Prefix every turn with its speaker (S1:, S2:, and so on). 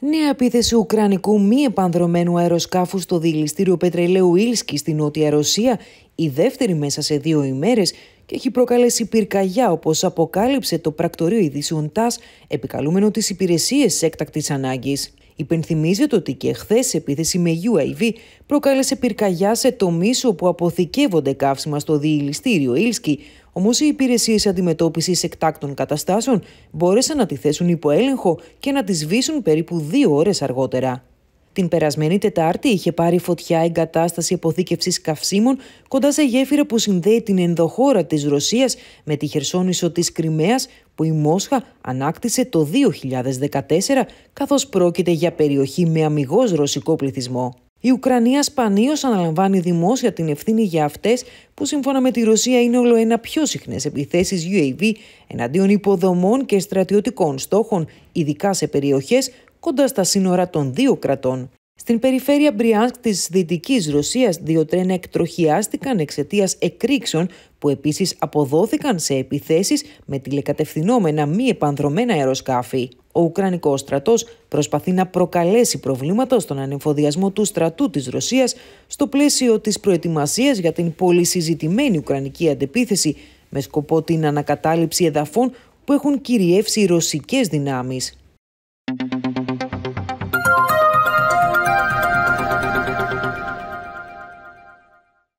S1: Νέα επίθεση Ουκρανικού μη επανδρομένου αεροσκάφου στο διελιστήριο πετρελαίου Ήλσκι στη Νότια Ρωσία, η δεύτερη μέσα σε δύο ημέρες και έχει προκαλέσει πυρκαγιά, όπως αποκάλυψε το πρακτορείο ειδήσεων ΤΑΣ, επικαλούμενο τις υπηρεσίες έκτακτης ανάγκης. Υπενθυμίζεται ότι και χθες η επίθεση με UAV προκάλεσε πυρκαγιά σε τομείς όπου αποθηκεύονται καύσιμα στο διηληστήριο Ήλσκι, Όμως οι υπηρεσίες αντιμετώπισης εκτάκτων καταστάσεων μπόρεσαν να τη θέσουν υπό έλεγχο και να τη σβήσουν περίπου δύο ώρες αργότερα. Την περασμένη Τετάρτη είχε πάρει φωτιά η κατάσταση αποθήκευσης καυσίμων κοντά σε γέφυρα που συνδέει την ενδοχώρα της Ρωσίας με τη χερσόνησο της Κρυμαίας που η Μόσχα ανάκτησε το 2014, καθώς πρόκειται για περιοχή με αμυγός ρωσικό πληθυσμό. Η Ουκρανία σπανίως αναλαμβάνει δημόσια την ευθύνη για αυτές που σύμφωνα με τη Ρωσία είναι όλο ένα πιο συχνές επιθέσεις UAV εναντίον υποδομών και στρατιωτικών στόχων, ειδικά σε περιοχές κοντά στα σύνορα των δύο κρατών. Στην περιφέρεια Μπριάνσκ της Δυτικής Ρωσίας, δύο τρένα εκτροχιάστηκαν εξαιτίας εκρήξεων που επίσης αποδόθηκαν σε επιθέσεις με τηλεκατευθυνόμενα μη επανδρομένα αεροσκάφη. Ο Ουκρανικός στρατός προσπαθεί να προκαλέσει προβλήματα στον ανεφοδιασμό του στρατού της Ρωσίας στο πλαίσιο της προετοιμασίας για την πολυσυζητημένη Ουκρανική αντεπίθεση με σκοπό την ανακατάληψη εδαφών που έχουν κυριεύσει ρωσικές δυνάμεις.